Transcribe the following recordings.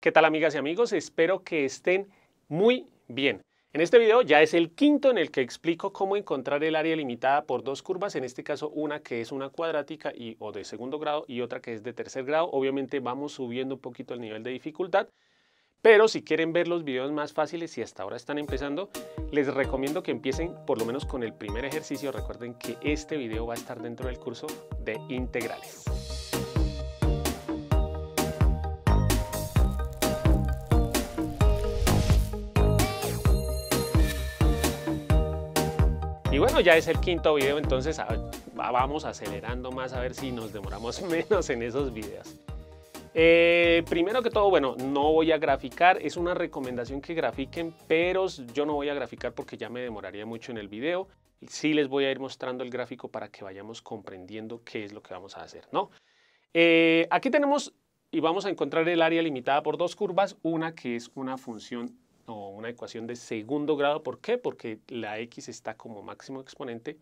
¿Qué tal amigas y amigos? Espero que estén muy bien. En este video ya es el quinto en el que explico cómo encontrar el área limitada por dos curvas, en este caso una que es una cuadrática y, o de segundo grado y otra que es de tercer grado. Obviamente vamos subiendo un poquito el nivel de dificultad, pero si quieren ver los videos más fáciles y hasta ahora están empezando, les recomiendo que empiecen por lo menos con el primer ejercicio. Recuerden que este video va a estar dentro del curso de integrales. Y bueno, ya es el quinto video, entonces vamos acelerando más a ver si nos demoramos menos en esos videos. Eh, primero que todo, bueno, no voy a graficar, es una recomendación que grafiquen, pero yo no voy a graficar porque ya me demoraría mucho en el video. Sí les voy a ir mostrando el gráfico para que vayamos comprendiendo qué es lo que vamos a hacer, ¿no? Eh, aquí tenemos y vamos a encontrar el área limitada por dos curvas, una que es una función o una ecuación de segundo grado. ¿Por qué? Porque la x está como máximo exponente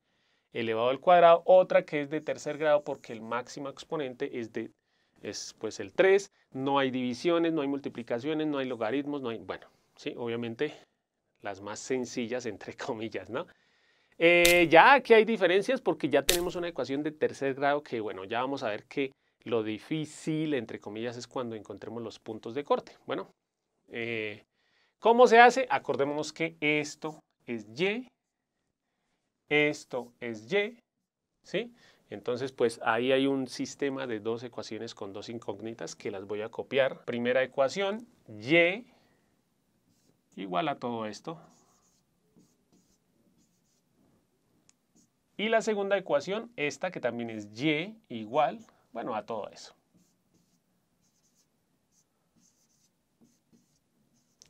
elevado al cuadrado. Otra que es de tercer grado porque el máximo exponente es de es pues el 3. No hay divisiones, no hay multiplicaciones, no hay logaritmos, no hay... Bueno, sí, obviamente las más sencillas entre comillas, ¿no? Eh, ya aquí hay diferencias porque ya tenemos una ecuación de tercer grado que, bueno, ya vamos a ver que lo difícil, entre comillas, es cuando encontremos los puntos de corte. Bueno, eh, ¿Cómo se hace? Acordémonos que esto es Y, esto es Y, ¿sí? Entonces, pues ahí hay un sistema de dos ecuaciones con dos incógnitas que las voy a copiar. Primera ecuación, Y igual a todo esto. Y la segunda ecuación, esta que también es Y igual, bueno, a todo eso.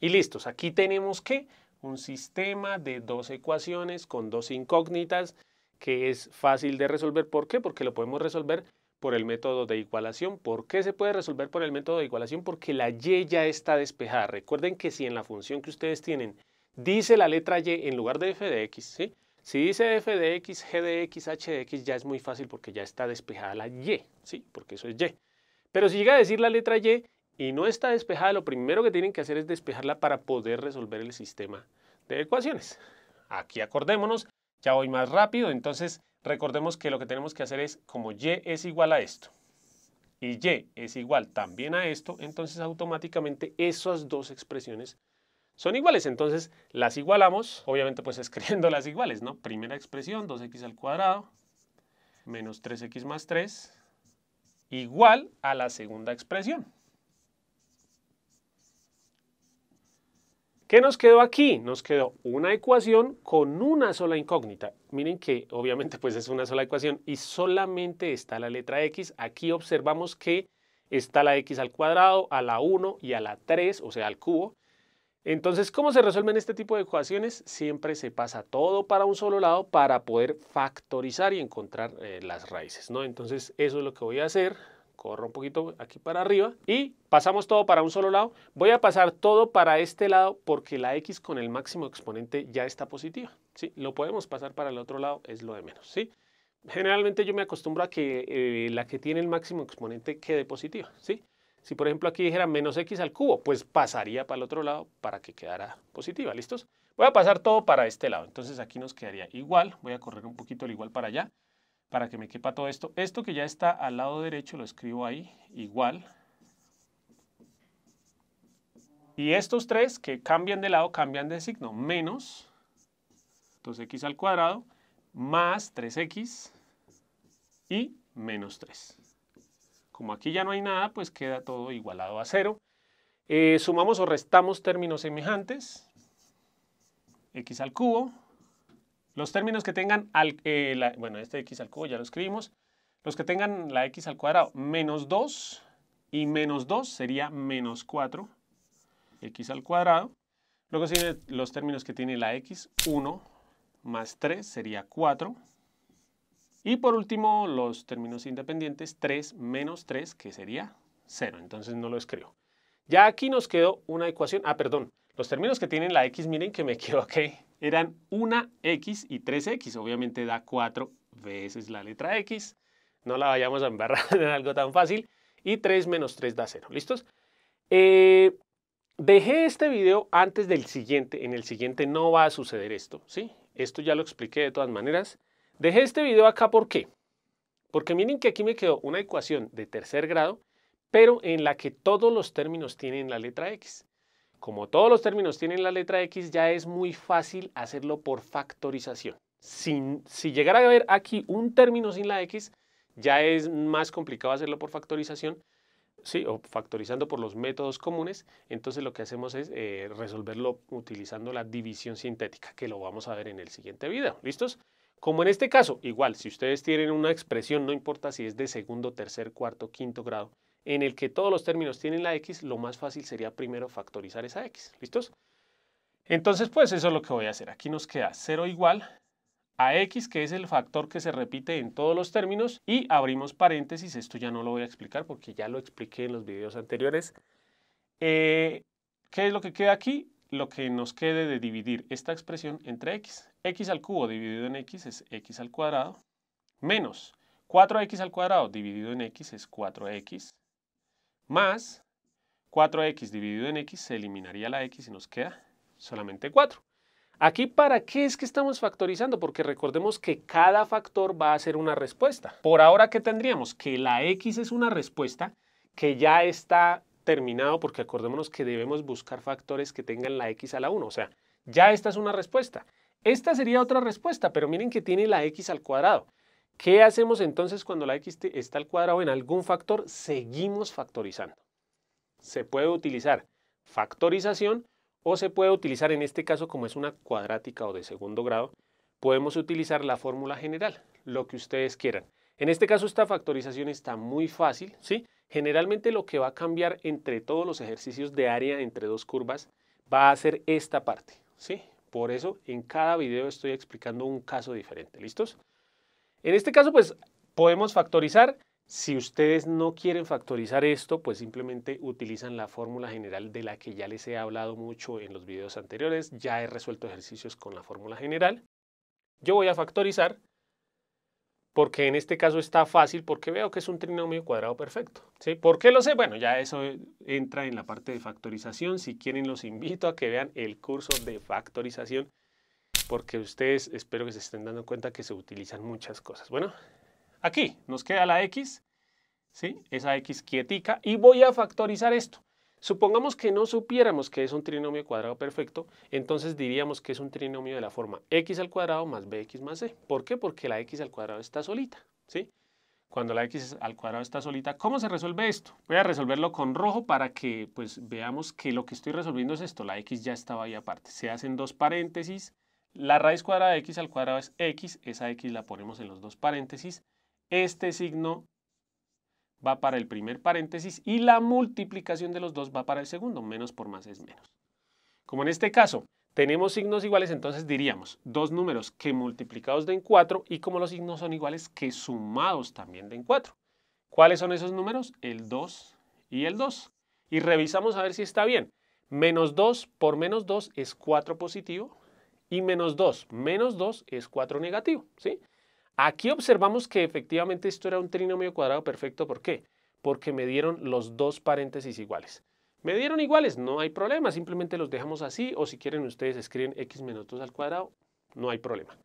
Y listos, aquí tenemos que un sistema de dos ecuaciones con dos incógnitas que es fácil de resolver. ¿Por qué? Porque lo podemos resolver por el método de igualación. ¿Por qué se puede resolver por el método de igualación? Porque la y ya está despejada. Recuerden que si en la función que ustedes tienen dice la letra y en lugar de f de x, ¿sí? si dice f de x, g de x, h de x, ya es muy fácil porque ya está despejada la y, ¿sí? porque eso es y. Pero si llega a decir la letra y, y no está despejada, lo primero que tienen que hacer es despejarla para poder resolver el sistema de ecuaciones. Aquí acordémonos, ya voy más rápido, entonces recordemos que lo que tenemos que hacer es, como y es igual a esto, y y es igual también a esto, entonces automáticamente esas dos expresiones son iguales. Entonces las igualamos, obviamente pues escribiendo las iguales, ¿no? Primera expresión, 2x al cuadrado menos 3x más 3 igual a la segunda expresión. ¿Qué nos quedó aquí? Nos quedó una ecuación con una sola incógnita. Miren que obviamente pues es una sola ecuación y solamente está la letra x. Aquí observamos que está la x al cuadrado, a la 1 y a la 3, o sea al cubo. Entonces, ¿cómo se resuelven este tipo de ecuaciones? Siempre se pasa todo para un solo lado para poder factorizar y encontrar eh, las raíces, Entonces, eso es lo que voy a hacer corro un poquito aquí para arriba y pasamos todo para un solo lado. Voy a pasar todo para este lado porque la x con el máximo exponente ya está positiva. ¿sí? Lo podemos pasar para el otro lado, es lo de menos. ¿sí? Generalmente yo me acostumbro a que eh, la que tiene el máximo exponente quede positiva. ¿sí? Si por ejemplo aquí dijera menos x al cubo, pues pasaría para el otro lado para que quedara positiva. ¿Listos? Voy a pasar todo para este lado. Entonces aquí nos quedaría igual. Voy a correr un poquito el igual para allá para que me quepa todo esto. Esto que ya está al lado derecho lo escribo ahí, igual. Y estos tres que cambian de lado, cambian de signo, menos 2x al cuadrado, más 3x y menos 3. Como aquí ya no hay nada, pues queda todo igualado a cero. Eh, sumamos o restamos términos semejantes. x al cubo los términos que tengan, al, eh, bueno, este x al cubo ya lo escribimos. Los que tengan la x al cuadrado, menos 2 y menos 2 sería menos 4, x al cuadrado. Luego siguen los términos que tiene la x, 1 más 3 sería 4. Y por último, los términos independientes, 3 menos 3, que sería 0. Entonces no lo escribo. Ya aquí nos quedó una ecuación. Ah, perdón. Los términos que tienen la x, miren que me equivoqué eran 1x y 3x. Obviamente da 4 veces la letra x. No la vayamos a embarrar en algo tan fácil. Y 3 menos 3 da 0. ¿Listos? Eh, dejé este video antes del siguiente. En el siguiente no va a suceder esto. ¿sí? Esto ya lo expliqué de todas maneras. Dejé este video acá ¿por qué? Porque miren que aquí me quedó una ecuación de tercer grado, pero en la que todos los términos tienen la letra x. Como todos los términos tienen la letra X, ya es muy fácil hacerlo por factorización. si llegara a haber aquí un término sin la X, ya es más complicado hacerlo por factorización, sí, o factorizando por los métodos comunes, entonces lo que hacemos es eh, resolverlo utilizando la división sintética, que lo vamos a ver en el siguiente video. ¿Listos? Como en este caso, igual, si ustedes tienen una expresión, no importa si es de segundo, tercer, cuarto, quinto grado, en el que todos los términos tienen la x, lo más fácil sería primero factorizar esa x. ¿Listos? Entonces, pues eso es lo que voy a hacer. Aquí nos queda 0 igual a x, que es el factor que se repite en todos los términos, y abrimos paréntesis, esto ya no lo voy a explicar porque ya lo expliqué en los videos anteriores. Eh, ¿Qué es lo que queda aquí? Lo que nos quede de dividir esta expresión entre x. x al cubo dividido en x es x al cuadrado, menos 4x al cuadrado dividido en x es 4x, más 4x dividido en x, se eliminaría la x y nos queda solamente 4. Aquí, ¿para qué es que estamos factorizando? Porque recordemos que cada factor va a ser una respuesta. Por ahora, ¿qué tendríamos? Que la x es una respuesta que ya está terminado, porque acordémonos que debemos buscar factores que tengan la x a la 1. O sea, ya esta es una respuesta. Esta sería otra respuesta, pero miren que tiene la x al cuadrado. ¿Qué hacemos entonces cuando la x está al cuadrado en algún factor? Seguimos factorizando. Se puede utilizar factorización o se puede utilizar en este caso como es una cuadrática o de segundo grado, podemos utilizar la fórmula general, lo que ustedes quieran. En este caso esta factorización está muy fácil, ¿sí? Generalmente lo que va a cambiar entre todos los ejercicios de área entre dos curvas va a ser esta parte, ¿sí? Por eso en cada video estoy explicando un caso diferente, ¿listos? En este caso, pues podemos factorizar. Si ustedes no quieren factorizar esto, pues simplemente utilizan la fórmula general de la que ya les he hablado mucho en los videos anteriores. Ya he resuelto ejercicios con la fórmula general. Yo voy a factorizar porque en este caso está fácil porque veo que es un trinomio cuadrado perfecto. ¿sí? ¿Por qué lo sé? Bueno, ya eso entra en la parte de factorización. Si quieren los invito a que vean el curso de factorización porque ustedes espero que se estén dando cuenta que se utilizan muchas cosas. Bueno, aquí nos queda la x, ¿sí? esa x quietica, y voy a factorizar esto. Supongamos que no supiéramos que es un trinomio cuadrado perfecto, entonces diríamos que es un trinomio de la forma x al cuadrado más bx más c. ¿Por qué? Porque la x al cuadrado está solita, ¿sí? Cuando la x al cuadrado está solita, ¿cómo se resuelve esto? Voy a resolverlo con rojo para que pues, veamos que lo que estoy resolviendo es esto. La x ya estaba ahí aparte. Se hacen dos paréntesis, la raíz cuadrada de x al cuadrado es x, esa x la ponemos en los dos paréntesis. Este signo va para el primer paréntesis y la multiplicación de los dos va para el segundo. Menos por más es menos. Como en este caso tenemos signos iguales, entonces diríamos dos números que multiplicados den 4 y como los signos son iguales, que sumados también den 4. ¿Cuáles son esos números? El 2 y el 2. Y revisamos a ver si está bien. Menos 2 por menos 2 es 4 positivo y menos 2. Menos 2 es 4 negativo, ¿sí? Aquí observamos que efectivamente esto era un trinomio cuadrado perfecto. ¿Por qué? Porque me dieron los dos paréntesis iguales. Me dieron iguales, no hay problema, simplemente los dejamos así o si quieren ustedes escriben x menos 2 al cuadrado, no hay problema.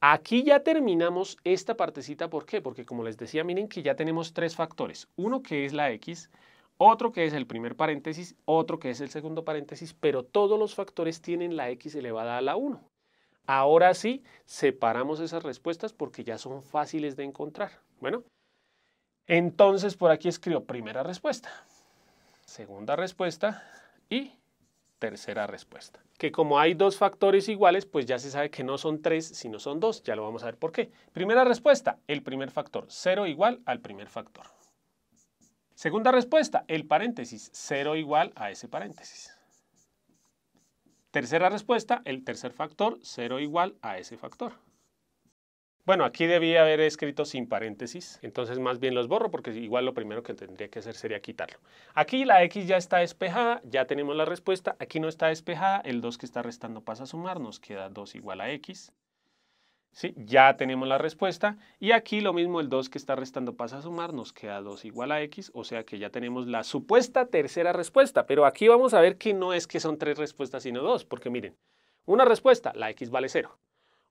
Aquí ya terminamos esta partecita, ¿por qué? Porque como les decía, miren que ya tenemos tres factores. Uno que es la x, otro que es el primer paréntesis, otro que es el segundo paréntesis, pero todos los factores tienen la x elevada a la 1. Ahora sí, separamos esas respuestas porque ya son fáciles de encontrar. Bueno, entonces por aquí escribo primera respuesta, segunda respuesta y tercera respuesta. Que como hay dos factores iguales, pues ya se sabe que no son tres, sino son dos. Ya lo vamos a ver por qué. Primera respuesta, el primer factor, 0 igual al primer factor. Segunda respuesta, el paréntesis, 0 igual a ese paréntesis. Tercera respuesta, el tercer factor, 0 igual a ese factor. Bueno, aquí debía haber escrito sin paréntesis, entonces más bien los borro porque igual lo primero que tendría que hacer sería quitarlo. Aquí la x ya está despejada, ya tenemos la respuesta, aquí no está despejada, el 2 que está restando pasa a sumar, nos queda 2 igual a x. ¿sí? Ya tenemos la respuesta. Y aquí lo mismo, el 2 que está restando pasa a sumar, nos queda 2 igual a x, o sea que ya tenemos la supuesta tercera respuesta. Pero aquí vamos a ver que no es que son tres respuestas, sino dos, porque miren, una respuesta, la x vale 0.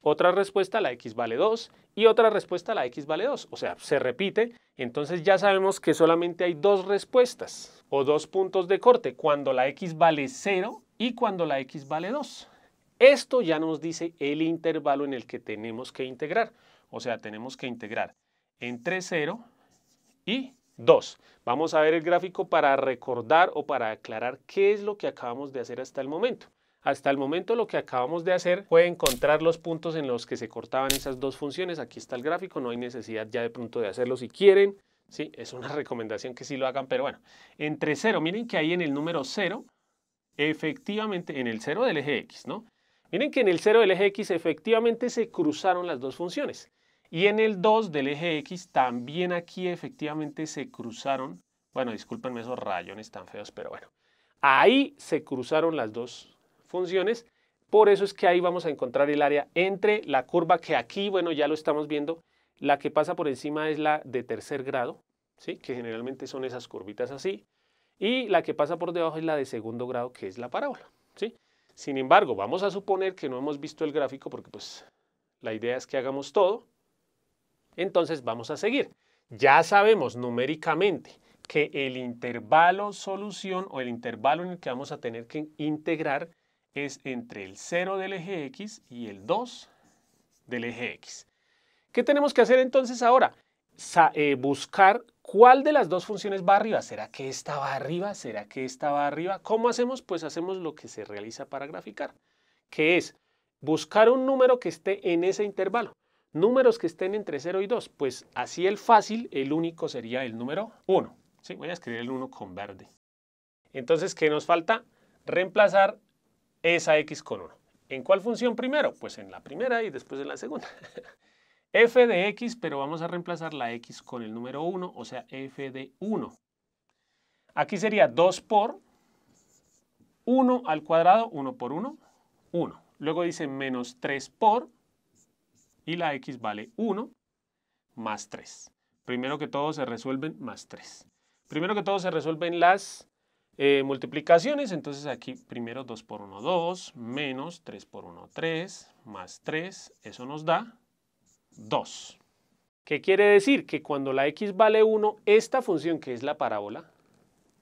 Otra respuesta, la x vale 2. Y otra respuesta, la x vale 2. O sea, se repite. Entonces ya sabemos que solamente hay dos respuestas o dos puntos de corte, cuando la x vale 0 y cuando la x vale 2. Esto ya nos dice el intervalo en el que tenemos que integrar. O sea, tenemos que integrar entre 0 y 2. Vamos a ver el gráfico para recordar o para aclarar qué es lo que acabamos de hacer hasta el momento. Hasta el momento lo que acabamos de hacer fue encontrar los puntos en los que se cortaban esas dos funciones. Aquí está el gráfico, no hay necesidad ya de pronto de hacerlo si quieren. Sí, es una recomendación que sí lo hagan, pero bueno. Entre 0, miren que ahí en el número 0, efectivamente en el 0 del eje X, ¿no? Miren que en el 0 del eje X efectivamente se cruzaron las dos funciones. Y en el 2 del eje X también aquí efectivamente se cruzaron. Bueno, discúlpenme esos rayones tan feos, pero bueno. Ahí se cruzaron las dos funciones. Por eso es que ahí vamos a encontrar el área entre la curva que aquí, bueno, ya lo estamos viendo. La que pasa por encima es la de tercer grado, ¿sí? que generalmente son esas curvitas así. Y la que pasa por debajo es la de segundo grado, que es la parábola. ¿sí? Sin embargo, vamos a suponer que no hemos visto el gráfico porque pues la idea es que hagamos todo. Entonces vamos a seguir. Ya sabemos numéricamente que el intervalo solución o el intervalo en el que vamos a tener que integrar es entre el 0 del eje X y el 2 del eje X. ¿Qué tenemos que hacer entonces ahora? Eh, buscar ¿Cuál de las dos funciones va arriba? ¿Será que esta va arriba? ¿Será que esta va arriba? ¿Cómo hacemos? Pues hacemos lo que se realiza para graficar, que es buscar un número que esté en ese intervalo. Números que estén entre 0 y 2, pues así el fácil, el único sería el número 1. ¿sí? Voy a escribir el 1 con verde. Entonces, ¿qué nos falta? Reemplazar esa x con 1. ¿En cuál función primero? Pues en la primera y después en la segunda. f de x, pero vamos a reemplazar la x con el número 1, o sea, f de 1. Aquí sería 2 por 1 al cuadrado, 1 por 1, 1. Luego dice menos 3 por, y la x vale 1, más 3. Primero que todo se resuelven más 3. Primero que todo se resuelven las eh, multiplicaciones, entonces aquí primero 2 por 1, 2, menos 3 por 1, 3, más 3, eso nos da 2. ¿Qué quiere decir? Que cuando la x vale 1, esta función que es la parábola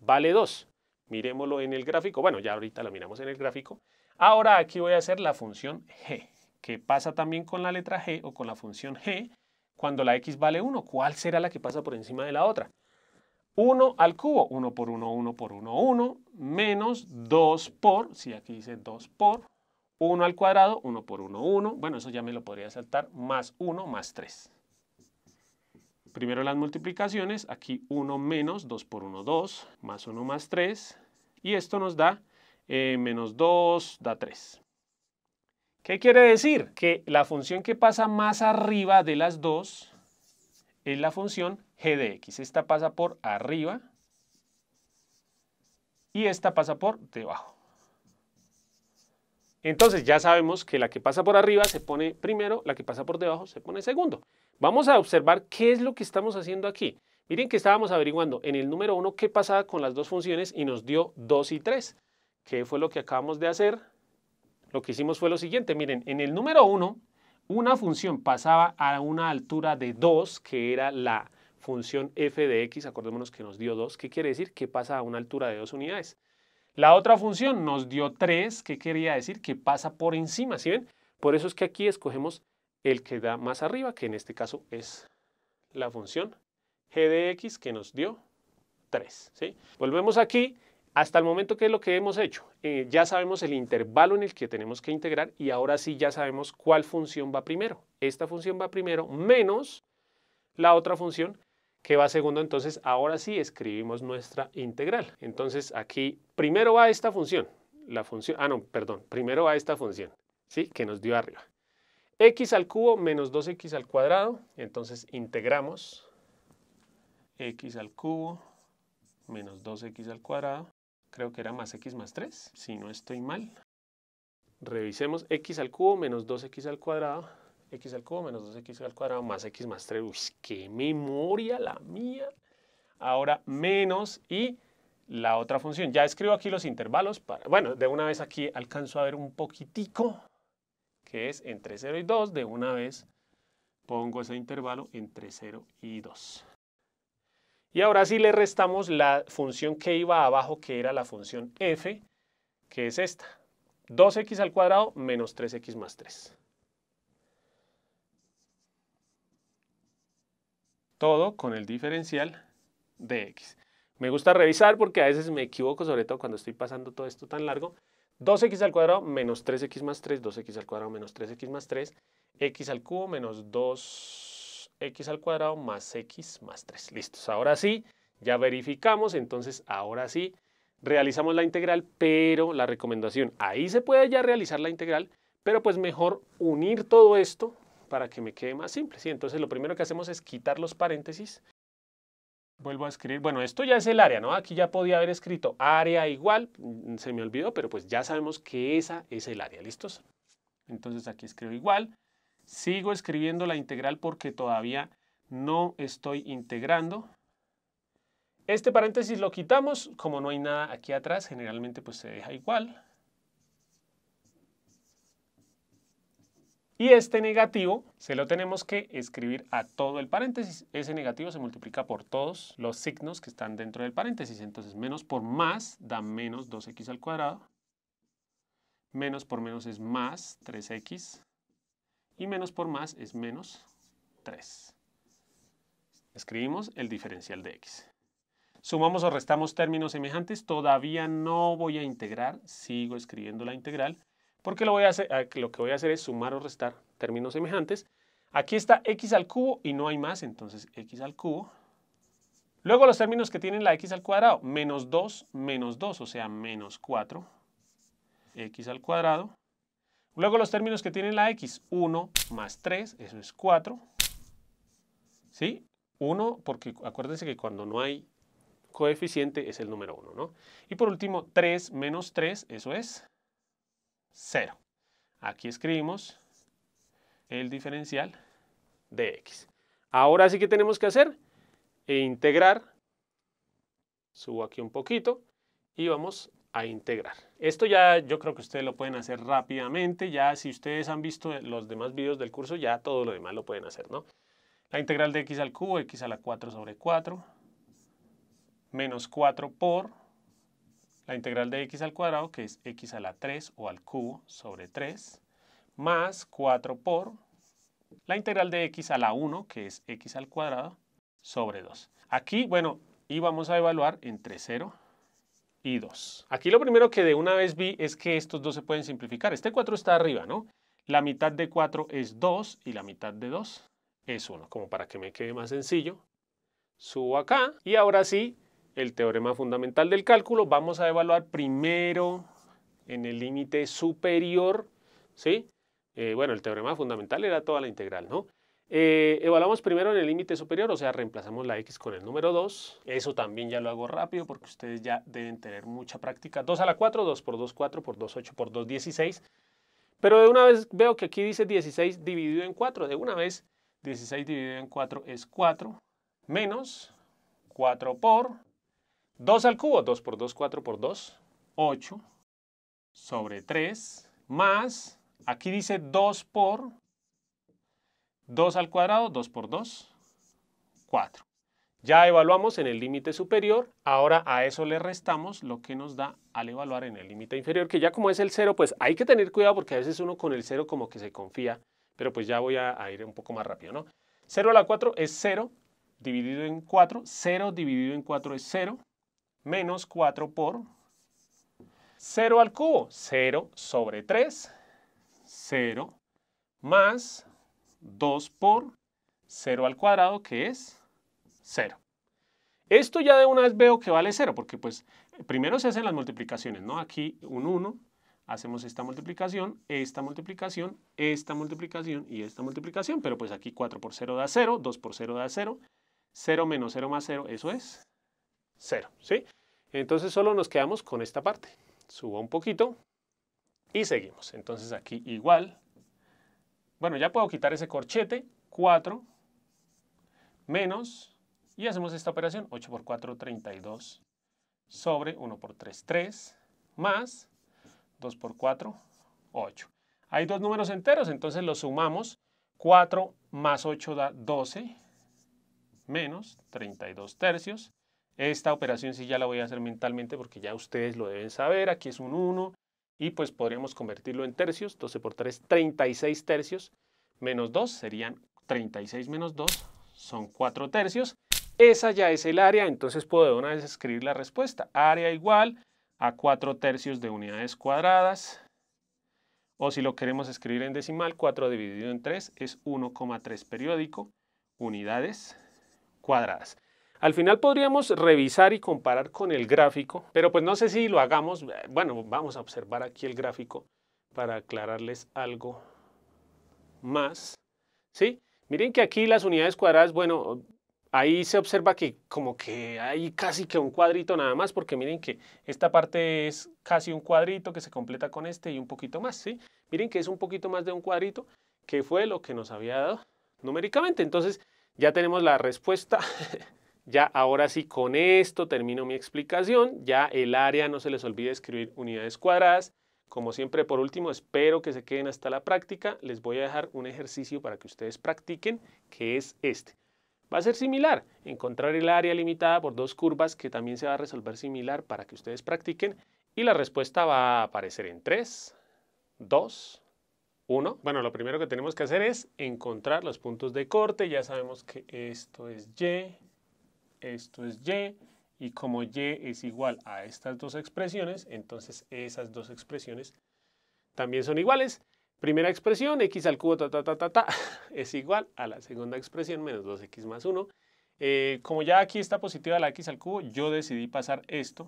vale 2. Miremoslo en el gráfico. Bueno, ya ahorita lo miramos en el gráfico. Ahora aquí voy a hacer la función g, que pasa también con la letra g o con la función g cuando la x vale 1. ¿Cuál será la que pasa por encima de la otra? 1 al cubo, 1 por 1, 1 por 1, 1, menos 2 por, si aquí dice 2 por, 1 al cuadrado, 1 por 1, 1. Bueno, eso ya me lo podría saltar. Más 1 más 3. Primero las multiplicaciones. Aquí 1 menos 2 por 1, 2. Más 1 más 3. Y esto nos da eh, menos 2, da 3. ¿Qué quiere decir? Que la función que pasa más arriba de las dos es la función g de x. Esta pasa por arriba y esta pasa por debajo. Entonces ya sabemos que la que pasa por arriba se pone primero, la que pasa por debajo se pone segundo. Vamos a observar qué es lo que estamos haciendo aquí. Miren que estábamos averiguando en el número 1 qué pasaba con las dos funciones y nos dio 2 y 3. ¿Qué fue lo que acabamos de hacer? Lo que hicimos fue lo siguiente. Miren, en el número 1 una función pasaba a una altura de 2, que era la función f de x, acordémonos que nos dio 2, ¿qué quiere decir? Que pasa a una altura de 2 unidades. La otra función nos dio 3, que quería decir que pasa por encima, ¿sí ven? Por eso es que aquí escogemos el que da más arriba, que en este caso es la función g de x que nos dio 3, Volvemos aquí, hasta el momento que es lo que hemos hecho. Eh, ya sabemos el intervalo en el que tenemos que integrar y ahora sí ya sabemos cuál función va primero. Esta función va primero menos la otra función ¿Qué va segundo, entonces ahora sí escribimos nuestra integral. Entonces aquí primero va esta función, la función, ah no, perdón, primero va esta función, ¿sí? Que nos dio arriba. x al cubo menos 2x al cuadrado, entonces integramos x al cubo menos 2x al cuadrado, creo que era más x más 3, si no estoy mal. Revisemos x al cubo menos 2x al cuadrado x al cubo menos 2x al cuadrado más x más 3. Uy, qué memoria la mía. Ahora menos y la otra función. Ya escribo aquí los intervalos. Para, bueno, de una vez aquí alcanzo a ver un poquitico, que es entre 0 y 2. De una vez pongo ese intervalo entre 0 y 2. Y ahora sí le restamos la función que iba abajo, que era la función f, que es esta. 2x al cuadrado menos 3x más 3. Todo con el diferencial de x. Me gusta revisar porque a veces me equivoco, sobre todo cuando estoy pasando todo esto tan largo. 2x al cuadrado menos 3x más 3, 2x al cuadrado menos 3x más 3, x al cubo menos 2x al cuadrado más x más 3. Listos, ahora sí, ya verificamos, entonces ahora sí, realizamos la integral, pero la recomendación, ahí se puede ya realizar la integral, pero pues mejor unir todo esto para que me quede más simple. ¿sí? Entonces lo primero que hacemos es quitar los paréntesis. Vuelvo a escribir, bueno, esto ya es el área, ¿no? Aquí ya podía haber escrito área igual, mm, se me olvidó, pero pues ya sabemos que esa es el área, ¿listos? Entonces aquí escribo igual, sigo escribiendo la integral porque todavía no estoy integrando. Este paréntesis lo quitamos, como no hay nada aquí atrás, generalmente pues se deja igual. Y este negativo se lo tenemos que escribir a todo el paréntesis. Ese negativo se multiplica por todos los signos que están dentro del paréntesis. Entonces menos por más da menos 2x al cuadrado. Menos por menos es más 3x. Y menos por más es menos 3. Escribimos el diferencial de x. Sumamos o restamos términos semejantes. Todavía no voy a integrar. Sigo escribiendo la integral porque lo, voy ah, lo que voy a hacer es sumar o restar términos semejantes. Aquí está x al cubo y no hay más, entonces x al cubo. Luego los términos que tienen la x al cuadrado, menos 2, menos 2, o sea, menos 4, x al cuadrado. Luego los términos que tienen la x, 1 más 3, eso es 4. ¿Sí? 1, porque acuérdense que cuando no hay coeficiente es el número 1, ¿no? Y por último, 3 menos 3, eso es 0. Aquí escribimos el diferencial de x. Ahora sí que tenemos que hacer e integrar. Subo aquí un poquito y vamos a integrar. Esto ya yo creo que ustedes lo pueden hacer rápidamente. Ya si ustedes han visto los demás videos del curso, ya todo lo demás lo pueden hacer, ¿no? La integral de x al cubo, x a la 4 sobre 4, menos 4 por la integral de x al cuadrado, que es x a la 3 o al cubo sobre 3, más 4 por la integral de x a la 1, que es x al cuadrado, sobre 2. Aquí, bueno, y vamos a evaluar entre 0 y 2. Aquí lo primero que de una vez vi es que estos dos se pueden simplificar. Este 4 está arriba, ¿no? La mitad de 4 es 2 y la mitad de 2 es 1, como para que me quede más sencillo. Subo acá y ahora sí el teorema fundamental del cálculo. Vamos a evaluar primero en el límite superior, ¿sí? Eh, bueno, el teorema fundamental era toda la integral, ¿no? Eh, evaluamos primero en el límite superior, o sea, reemplazamos la x con el número 2. Eso también ya lo hago rápido porque ustedes ya deben tener mucha práctica. 2 a la 4, 2 por 2, 4 por 2, 8 por 2, 16. Pero de una vez veo que aquí dice 16 dividido en 4. De una vez, 16 dividido en 4 es 4 menos 4 por 2 al cubo, 2 por 2, 4 por 2, 8 sobre 3, más, aquí dice 2 por 2 al cuadrado, 2 por 2, 4. Ya evaluamos en el límite superior, ahora a eso le restamos lo que nos da al evaluar en el límite inferior, que ya como es el 0, pues hay que tener cuidado porque a veces uno con el 0 como que se confía, pero pues ya voy a, ir un poco más rápido, ¿no? 0 a la 4 es 0 dividido en 4, 0 dividido en 4 es 0, menos 4 por 0 al cubo, 0 sobre 3, 0 más 2 por 0 al cuadrado, que es 0. Esto ya de una vez veo que vale 0, porque pues primero se hacen las multiplicaciones, ¿no? Aquí un 1, hacemos esta multiplicación, esta multiplicación, esta multiplicación y esta multiplicación, pero pues aquí 4 por 0 da 0, 2 por 0 da 0, 0 menos 0 más 0, eso es 0, ¿sí? Entonces solo nos quedamos con esta parte. Subo un poquito y seguimos. Entonces aquí igual. Bueno, ya puedo quitar ese corchete. 4 menos. Y hacemos esta operación. 8 por 4, 32 sobre 1 por 3, 3 más 2 por 4, 8. Hay dos números enteros, entonces los sumamos. 4 más 8 da 12 menos 32 tercios esta operación sí ya la voy a hacer mentalmente porque ya ustedes lo deben saber. Aquí es un 1 y pues podríamos convertirlo en tercios. 12 por 3, 36 tercios. Menos 2 serían 36 menos 2, son 4 tercios. Esa ya es el área, entonces puedo de una vez escribir la respuesta. Área igual a 4 tercios de unidades cuadradas. O si lo queremos escribir en decimal, 4 dividido en 3 es 1,3 periódico, unidades cuadradas. Al final podríamos revisar y comparar con el gráfico, pero pues no sé si lo hagamos. Bueno, vamos a observar aquí el gráfico para aclararles algo más. ¿Sí? Miren que aquí las unidades cuadradas, bueno, ahí se observa que como que hay casi que un cuadrito nada más, porque miren que esta parte es casi un cuadrito que se completa con este y un poquito más, ¿sí? Miren que es un poquito más de un cuadrito, que fue lo que nos había dado numéricamente. Entonces, ya tenemos la respuesta Ya ahora sí, con esto termino mi explicación. Ya el área no se les olvide escribir unidades cuadradas. Como siempre, por último, espero que se queden hasta la práctica. Les voy a dejar un ejercicio para que ustedes practiquen, que es este. Va a ser similar, encontrar el área limitada por dos curvas que también se va a resolver similar para que ustedes practiquen. Y la respuesta va a aparecer en 3, 2, 1. Bueno, lo primero que tenemos que hacer es encontrar los puntos de corte. Ya sabemos que esto es Y, esto es y, y como y es igual a estas dos expresiones, entonces esas dos expresiones también son iguales. Primera expresión, x al cubo ta, ta, ta, ta, es igual a la segunda expresión, menos 2x más 1. Eh, como ya aquí está positiva la x al cubo, yo decidí pasar esto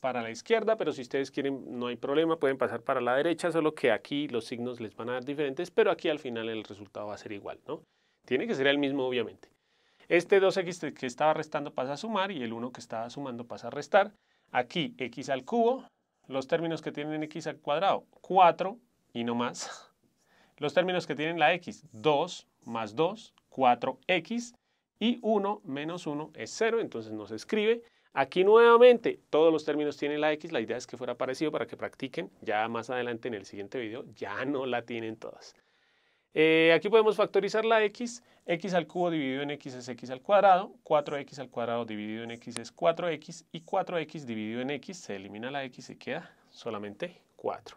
para la izquierda, pero si ustedes quieren, no hay problema, pueden pasar para la derecha, solo que aquí los signos les van a dar diferentes, pero aquí al final el resultado va a ser igual, ¿no? Tiene que ser el mismo, obviamente. Este 2x que estaba restando pasa a sumar y el 1 que estaba sumando pasa a restar. Aquí x al cubo, los términos que tienen x al cuadrado, 4 y no más. Los términos que tienen la x, 2 más 2, 4x. Y 1 menos 1 es 0, entonces nos escribe. Aquí nuevamente todos los términos tienen la x, la idea es que fuera parecido para que practiquen. Ya más adelante en el siguiente video ya no la tienen todas. Eh, aquí podemos factorizar la x. x al cubo dividido en x es x al cuadrado. 4x al cuadrado dividido en x es 4x. Y 4x dividido en x se elimina la x y queda solamente 4.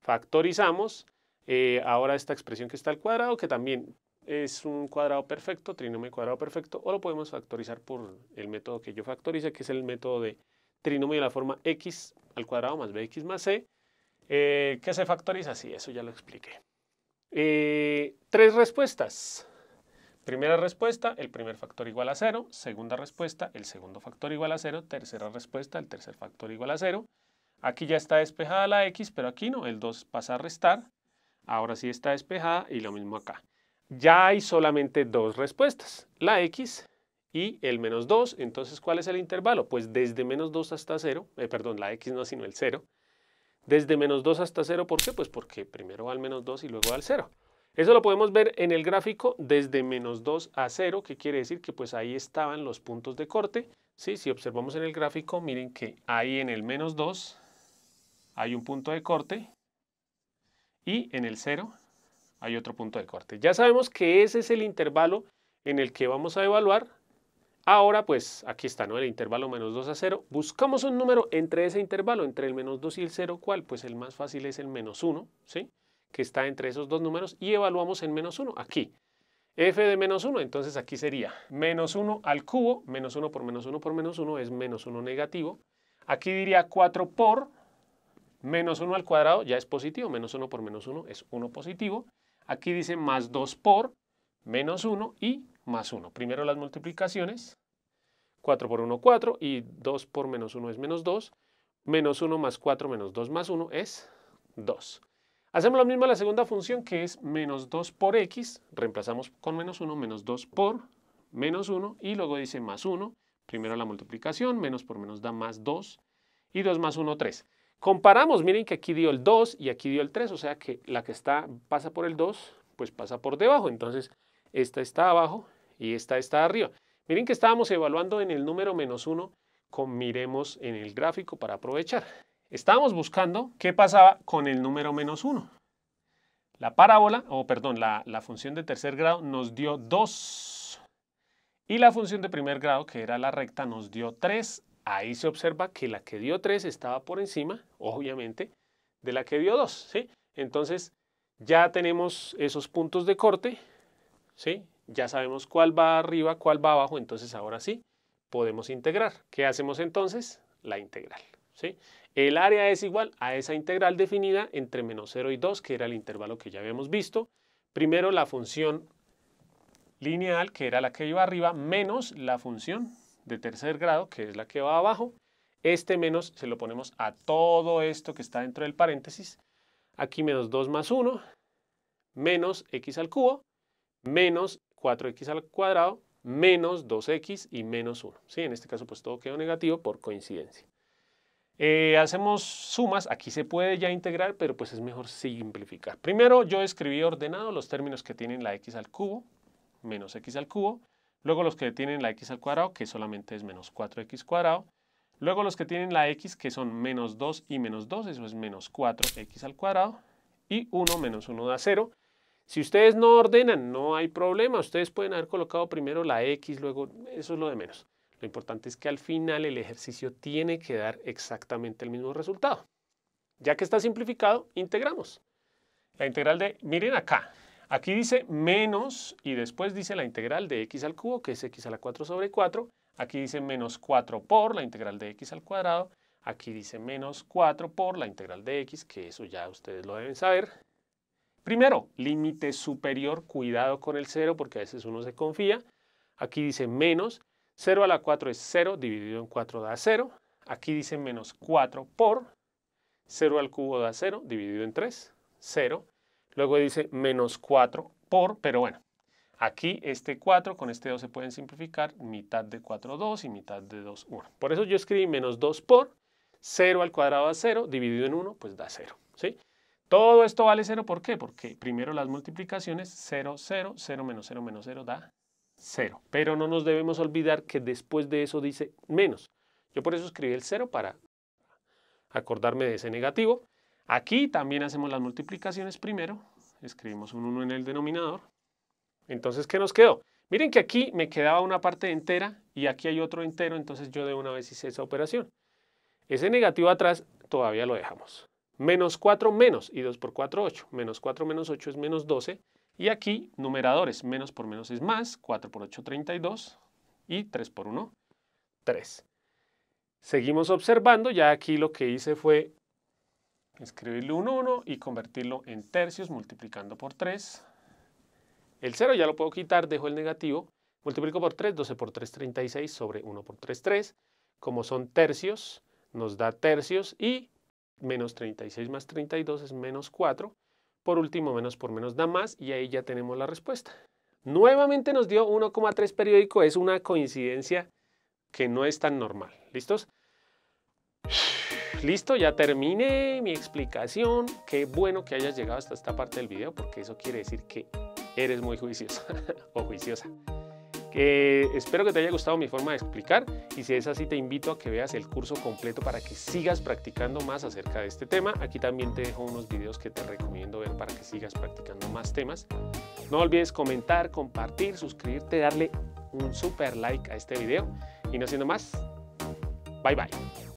Factorizamos eh, ahora esta expresión que está al cuadrado, que también es un cuadrado perfecto, trinomio cuadrado perfecto, o lo podemos factorizar por el método que yo factorice, que es el método de trinomio de la forma x al cuadrado más bx más c, eh, ¿Qué que se factoriza Sí, eso ya lo expliqué. Eh, tres respuestas. Primera respuesta, el primer factor igual a 0. Segunda respuesta, el segundo factor igual a 0. Tercera respuesta, el tercer factor igual a 0. Aquí ya está despejada la x, pero aquí no, el 2 pasa a restar. Ahora sí está despejada y lo mismo acá. Ya hay solamente dos respuestas, la x y el menos 2. Entonces, ¿cuál es el intervalo? Pues desde menos 2 hasta 0, eh, perdón, la x no, sino el 0, desde menos 2 hasta 0, ¿por qué? Pues porque primero va al menos 2 y luego al 0. Eso lo podemos ver en el gráfico desde menos 2 a 0, que quiere decir que pues ahí estaban los puntos de corte. ¿sí? Si observamos en el gráfico, miren que ahí en el menos 2 hay un punto de corte y en el 0 hay otro punto de corte. Ya sabemos que ese es el intervalo en el que vamos a evaluar Ahora, pues aquí está, ¿no? El intervalo menos 2 a 0. Buscamos un número entre ese intervalo, entre el menos 2 y el 0, ¿cuál? Pues el más fácil es el menos 1, ¿sí? Que está entre esos dos números y evaluamos en menos 1 aquí. f de menos 1, entonces aquí sería menos 1 al cubo, menos 1 por menos 1 por menos 1 es menos 1 negativo. Aquí diría 4 por menos 1 al cuadrado, ya es positivo, menos 1 por menos 1 es 1 positivo. Aquí dice más 2 por menos 1 y más 1. Primero las multiplicaciones. 4 por 1, 4. Y 2 por menos 1 es menos 2. Menos 1 más 4 menos 2 más 1 es 2. Hacemos lo mismo en la segunda función que es menos 2 por x. Reemplazamos con menos 1, menos 2 por menos 1. Y luego dice más 1. Primero la multiplicación. Menos por menos da más 2. Y 2 más 1, 3. Comparamos, miren que aquí dio el 2 y aquí dio el 3, o sea que la que está pasa por el 2, pues pasa por debajo. Entonces, esta está abajo y esta está arriba. Miren que estábamos evaluando en el número menos 1 con miremos en el gráfico para aprovechar. Estábamos buscando qué pasaba con el número menos 1. La parábola, o perdón, la, función de tercer grado nos dio 2. Y la función de primer grado, que era la recta, nos dio 3. Ahí se observa que la que dio 3 estaba por encima, obviamente, de la que dio 2. ¿sí? Entonces, ya tenemos esos puntos de corte. ¿sí? Ya sabemos cuál va arriba, cuál va abajo, entonces ahora sí podemos integrar. ¿Qué hacemos entonces? La integral. ¿sí? El área es igual a esa integral definida entre menos 0 y 2, que era el intervalo que ya habíamos visto. Primero la función lineal, que era la que iba arriba, menos la función de tercer grado, que es la que va abajo. Este menos se lo ponemos a todo esto que está dentro del paréntesis. Aquí menos 2 más 1, menos x al cubo, menos 4x al cuadrado menos 2x y menos 1. ¿sí? En este caso pues todo quedó negativo por coincidencia. Eh, hacemos sumas, aquí se puede ya integrar, pero pues es mejor simplificar. Primero yo escribí ordenado los términos que tienen la x al cubo, menos x al cubo. Luego los que tienen la x al cuadrado, que solamente es menos 4x cuadrado. Luego los que tienen la x, que son menos 2 y menos 2, eso es menos 4x al cuadrado. Y 1 menos 1 da 0. Si ustedes no ordenan, no hay problema. Ustedes pueden haber colocado primero la X, luego eso es lo de menos. Lo importante es que al final el ejercicio tiene que dar exactamente el mismo resultado. Ya que está simplificado, integramos. La integral de, miren acá, aquí dice menos y después dice la integral de x al cubo, que es x a la 4 sobre 4. Aquí dice menos 4 por la integral de x al cuadrado. Aquí dice menos 4 por la integral de x, que eso ya ustedes lo deben saber. Primero, límite superior, cuidado con el 0 porque a veces uno se confía. Aquí dice menos, 0 a la 4 es 0, dividido en 4 da 0. Aquí dice menos 4 por, 0 al cubo da 0, dividido en 3, 0. Luego dice menos 4 por, pero bueno, aquí este 4 con este 2 se pueden simplificar, mitad de 4, 2 y mitad de 2, 1. Por eso yo escribí menos 2 por, 0 al cuadrado da 0, dividido en 1, pues da 0. ¿sí? Todo esto vale 0, ¿por qué? Porque primero las multiplicaciones, 0, 0, 0 menos 0 menos 0 da 0. Pero no nos debemos olvidar que después de eso dice menos. Yo por eso escribí el 0 para acordarme de ese negativo. Aquí también hacemos las multiplicaciones primero. Escribimos un 1 en el denominador. Entonces, ¿qué nos quedó? Miren que aquí me quedaba una parte entera y aquí hay otro entero, entonces yo de una vez hice esa operación. Ese negativo atrás todavía lo dejamos. Menos 4 menos, y 2 por 4, 8. Menos 4 menos 8 es menos 12. Y aquí, numeradores, menos por menos es más, 4 por 8, 32, y 3 por 1, 3. Seguimos observando, ya aquí lo que hice fue escribirle un 1 y convertirlo en tercios multiplicando por 3. El 0 ya lo puedo quitar, dejo el negativo, multiplico por 3, 12 por 3, 36, sobre 1 por 3, 3. Como son tercios, nos da tercios y menos 36 más 32 es menos 4. Por último, menos por menos da más y ahí ya tenemos la respuesta. Nuevamente nos dio 1,3 periódico, es una coincidencia que no es tan normal. ¿Listos? Listo, ya terminé mi explicación. Qué bueno que hayas llegado hasta esta parte del video porque eso quiere decir que eres muy juiciosa o juiciosa espero que te haya gustado mi forma de explicar y si es así te invito a que veas el curso completo para que sigas practicando más acerca de este tema. Aquí también te dejo unos videos que te recomiendo ver para que sigas practicando más temas. No olvides comentar, compartir, suscribirte, darle un super like a este video y no siendo más, bye bye.